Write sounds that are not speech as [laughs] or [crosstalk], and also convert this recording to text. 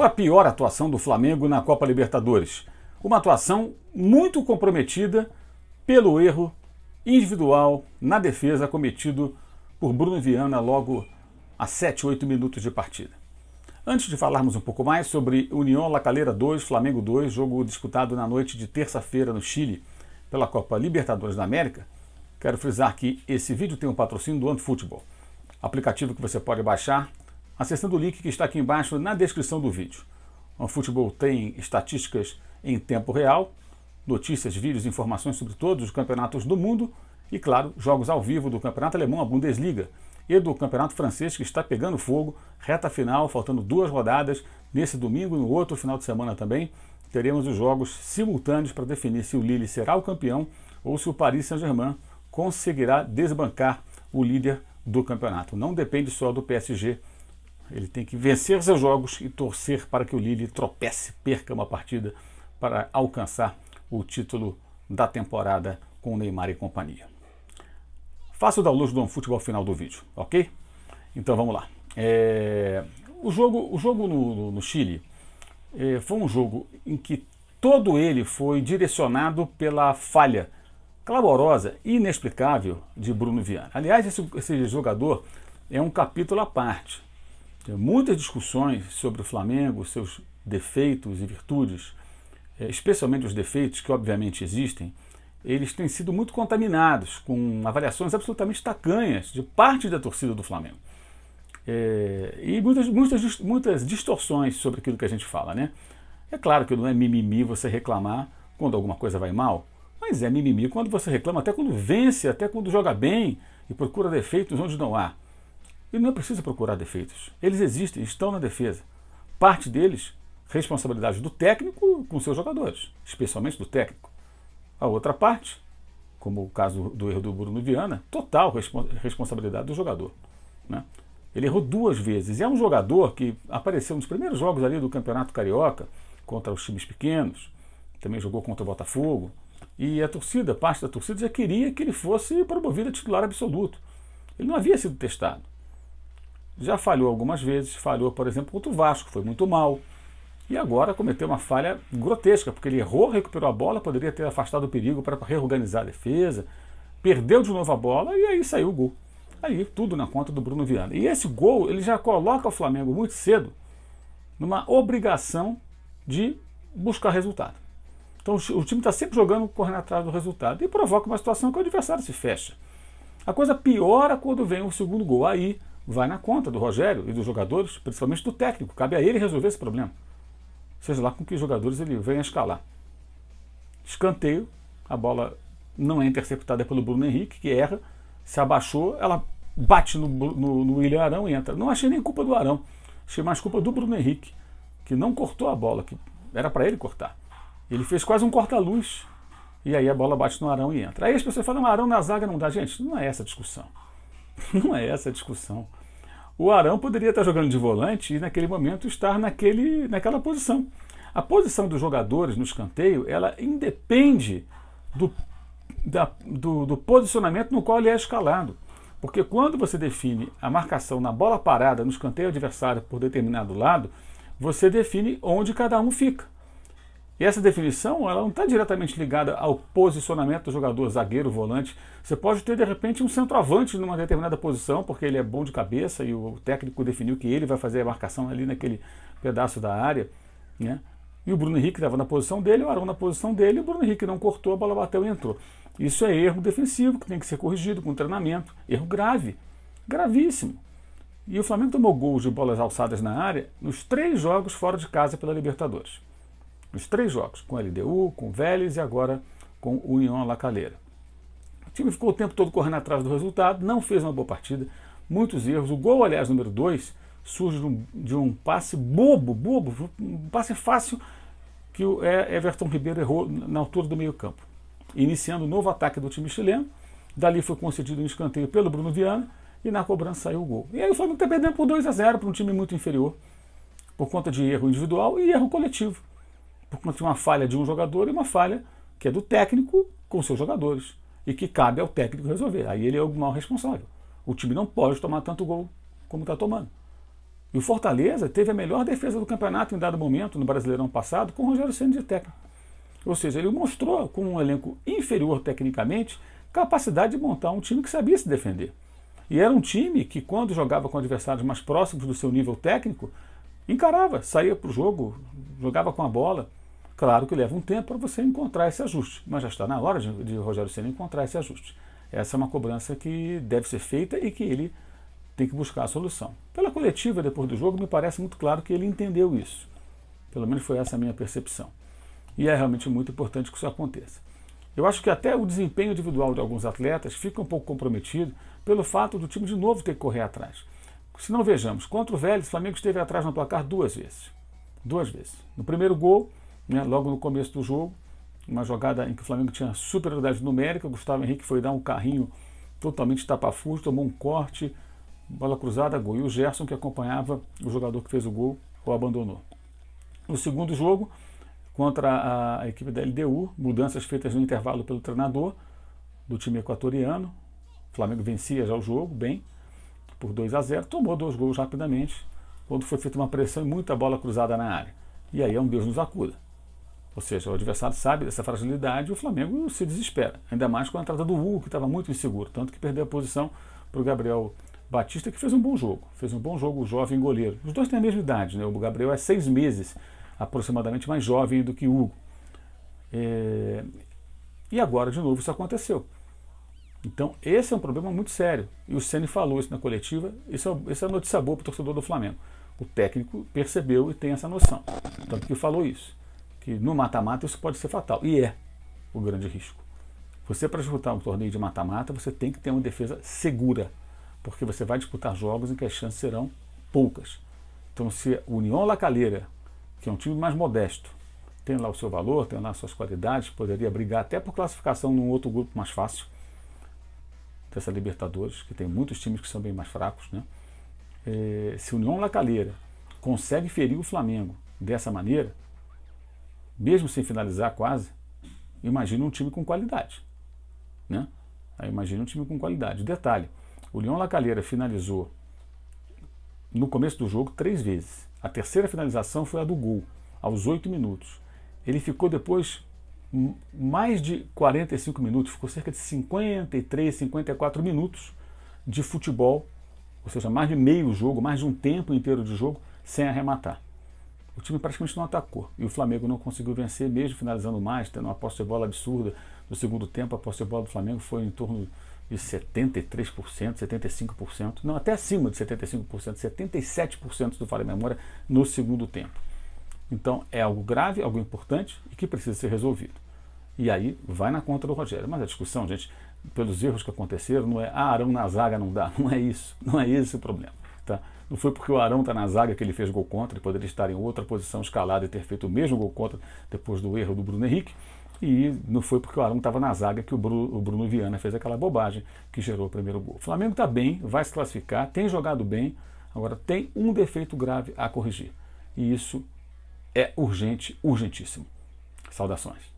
foi a pior atuação do Flamengo na Copa Libertadores. Uma atuação muito comprometida pelo erro individual na defesa cometido por Bruno Viana logo a 7, 8 minutos de partida. Antes de falarmos um pouco mais sobre União La Calera 2, Flamengo 2, jogo disputado na noite de terça-feira no Chile pela Copa Libertadores da América, quero frisar que esse vídeo tem um patrocínio do Antifutebol, aplicativo que você pode baixar acessando o link que está aqui embaixo na descrição do vídeo. O futebol tem estatísticas em tempo real, notícias, vídeos, informações sobre todos os campeonatos do mundo e, claro, jogos ao vivo do campeonato alemão, a Bundesliga, e do campeonato francês que está pegando fogo, reta final, faltando duas rodadas. Nesse domingo e no outro final de semana também, teremos os jogos simultâneos para definir se o Lille será o campeão ou se o Paris Saint-Germain conseguirá desbancar o líder do campeonato. Não depende só do PSG ele tem que vencer seus jogos e torcer para que o Lille tropece, perca uma partida para alcançar o título da temporada com o Neymar e companhia. Faço da luz do futebol final do vídeo, ok? Então vamos lá. É... O jogo, o jogo no, no, no Chile é, foi um jogo em que todo ele foi direcionado pela falha clamorosa e inexplicável de Bruno Viana. Aliás, esse, esse jogador é um capítulo à parte. Tem muitas discussões sobre o Flamengo, seus defeitos e virtudes, eh, especialmente os defeitos que obviamente existem, eles têm sido muito contaminados com avaliações absolutamente tacanhas de parte da torcida do Flamengo. É, e muitas, muitas, muitas distorções sobre aquilo que a gente fala, né? É claro que não é mimimi você reclamar quando alguma coisa vai mal, mas é mimimi quando você reclama até quando vence, até quando joga bem e procura defeitos onde não há. E não é precisa procurar defeitos. Eles existem, estão na defesa. Parte deles, responsabilidade do técnico com seus jogadores, especialmente do técnico. A outra parte, como o caso do erro do Bruno Viana, total responsabilidade do jogador. Né? Ele errou duas vezes. E é um jogador que apareceu nos primeiros jogos ali do Campeonato Carioca, contra os times pequenos, também jogou contra o Botafogo. E a torcida, parte da torcida, já queria que ele fosse promovido a titular absoluto. Ele não havia sido testado já falhou algumas vezes, falhou, por exemplo, contra o Vasco, foi muito mal. E agora cometeu uma falha grotesca, porque ele errou, recuperou a bola, poderia ter afastado o perigo para reorganizar a defesa, perdeu de novo a bola e aí saiu o gol. Aí tudo na conta do Bruno Viana. E esse gol, ele já coloca o Flamengo muito cedo numa obrigação de buscar resultado. Então o time está sempre jogando correndo atrás do resultado e provoca uma situação que o adversário se fecha. A coisa piora quando vem o segundo gol. Aí vai na conta do Rogério e dos jogadores, principalmente do técnico. Cabe a ele resolver esse problema. Seja lá com que jogadores ele venha escalar. Escanteio, a bola não é interceptada pelo Bruno Henrique, que erra, se abaixou, ela bate no, no, no William Arão e entra. Não achei nem culpa do Arão, achei mais culpa do Bruno Henrique, que não cortou a bola, que era para ele cortar. Ele fez quase um corta-luz, e aí a bola bate no Arão e entra. Aí as pessoas falam, ah, Arão na zaga não dá. Gente, não é essa a discussão. [laughs] Não é essa a discussão. O Arão poderia estar jogando de volante e naquele momento estar naquele, naquela posição. A posição dos jogadores no escanteio, ela independe do, da, do, do posicionamento no qual ele é escalado. Porque quando você define a marcação na bola parada, no escanteio adversário por determinado lado, você define onde cada um fica. E essa definição ela não está diretamente ligada ao posicionamento do jogador, zagueiro, volante. Você pode ter, de repente, um centroavante numa determinada posição, porque ele é bom de cabeça e o técnico definiu que ele vai fazer a marcação ali naquele pedaço da área. Né? E o Bruno Henrique estava na posição dele, o Arão na posição dele, e o Bruno Henrique não cortou, a bola bateu e entrou. Isso é erro defensivo que tem que ser corrigido com treinamento. Erro grave, gravíssimo. E o Flamengo tomou gols de bolas alçadas na área nos três jogos fora de casa pela Libertadores nos três jogos, com LDU, com Vélez e agora com o União Calera, O time ficou o tempo todo correndo atrás do resultado, não fez uma boa partida, muitos erros. O gol, aliás, número 2, surge de um, de um, passe bobo, bobo, um passe fácil que o é, Everton Ribeiro errou na altura do meio-campo. Iniciando o um novo ataque do time chileno, dali foi concedido um escanteio pelo Bruno Viana e na cobrança saiu o gol. E aí o Flamengo está perdendo por 2 a 0 para um time muito inferior, por conta de erro individual e erro coletivo por conta de uma falha de um jogador e uma falha que é do técnico com seus jogadores e que cabe ao técnico resolver. Aí ele é o maior responsável. O time não pode tomar tanto gol como está tomando. E o Fortaleza teve a melhor defesa do campeonato em dado momento no Brasileirão passado com o Rogério Senna de técnico. Ou seja, ele mostrou com um elenco inferior tecnicamente capacidade de montar um time que sabia se defender. E era um time que, quando jogava com adversários mais próximos do seu nível técnico, encarava, saía para o jogo, jogava com a bola, Claro que leva um tempo para você encontrar esse ajuste, mas já está na hora de, de Rogério Senna encontrar esse ajuste. Essa é uma cobrança que deve ser feita e que ele tem que buscar a solução. Pela coletiva depois do jogo, me parece muito claro que ele entendeu isso. Pelo menos foi essa a minha percepção. E é realmente muito importante que isso aconteça. Eu acho que até o desempenho individual de alguns atletas fica um pouco comprometido pelo fato do time de novo ter que correr atrás. Se não vejamos, contra o Vélez, o Flamengo esteve atrás no placar duas vezes. Duas vezes. No primeiro gol, né, logo no começo do jogo, uma jogada em que o Flamengo tinha superioridade numérica, o Gustavo Henrique foi dar um carrinho totalmente tapafuso tomou um corte, bola cruzada, gol. E o Gerson, que acompanhava o jogador que fez o gol, o abandonou. No segundo jogo, contra a equipe da LDU, mudanças feitas no intervalo pelo treinador do time equatoriano. O Flamengo vencia já o jogo, bem, por 2 a 0, tomou dois gols rapidamente, quando foi feita uma pressão e muita bola cruzada na área. E aí é um Deus nos acuda. Ou seja, o adversário sabe dessa fragilidade e o Flamengo se desespera. Ainda mais com a entrada do Hugo, que estava muito inseguro, tanto que perdeu a posição para o Gabriel Batista, que fez um bom jogo. Fez um bom jogo, o jovem goleiro. Os dois têm a mesma idade, né? O Gabriel é seis meses aproximadamente mais jovem do que o Hugo. É... E agora, de novo, isso aconteceu. Então, esse é um problema muito sério. E o Ceni falou isso na coletiva. Isso é, isso é notícia boa para o torcedor do Flamengo. O técnico percebeu e tem essa noção. Tanto que falou isso que no mata-mata isso pode ser fatal. E é o grande risco. Você, para disputar um torneio de mata-mata, você tem que ter uma defesa segura, porque você vai disputar jogos em que as chances serão poucas. Então, se o União Lacaleira, que é um time mais modesto, tem lá o seu valor, tem lá suas qualidades, poderia brigar até por classificação num outro grupo mais fácil dessa Libertadores, que tem muitos times que são bem mais fracos, né? É, se o União Lacaleira consegue ferir o Flamengo dessa maneira, mesmo sem finalizar quase, imagina um time com qualidade. Né? imagina um time com qualidade. Detalhe, o Leão Lacalheira finalizou no começo do jogo três vezes. A terceira finalização foi a do gol, aos oito minutos. Ele ficou depois mais de 45 minutos, ficou cerca de 53, 54 minutos de futebol, ou seja, mais de meio jogo, mais de um tempo inteiro de jogo, sem arrematar o time praticamente não atacou. E o Flamengo não conseguiu vencer, mesmo finalizando mais, tendo uma posse de bola absurda. No segundo tempo, a posse de bola do Flamengo foi em torno de 73%, 75%, não, até acima de 75%, 77% do Vale Memória no segundo tempo. Então é algo grave, algo importante e que precisa ser resolvido. E aí vai na conta do Rogério. Mas a discussão, gente, pelos erros que aconteceram, não é ah, Arão na zaga não dá, não é isso, não é esse o problema. Tá? Não foi porque o Arão está na zaga que ele fez gol contra, ele poderia estar em outra posição escalada e ter feito o mesmo gol contra depois do erro do Bruno Henrique. E não foi porque o Arão estava na zaga que o Bruno, o Bruno Viana fez aquela bobagem que gerou o primeiro gol. O Flamengo está bem, vai se classificar, tem jogado bem, agora tem um defeito grave a corrigir. E isso é urgente, urgentíssimo. Saudações.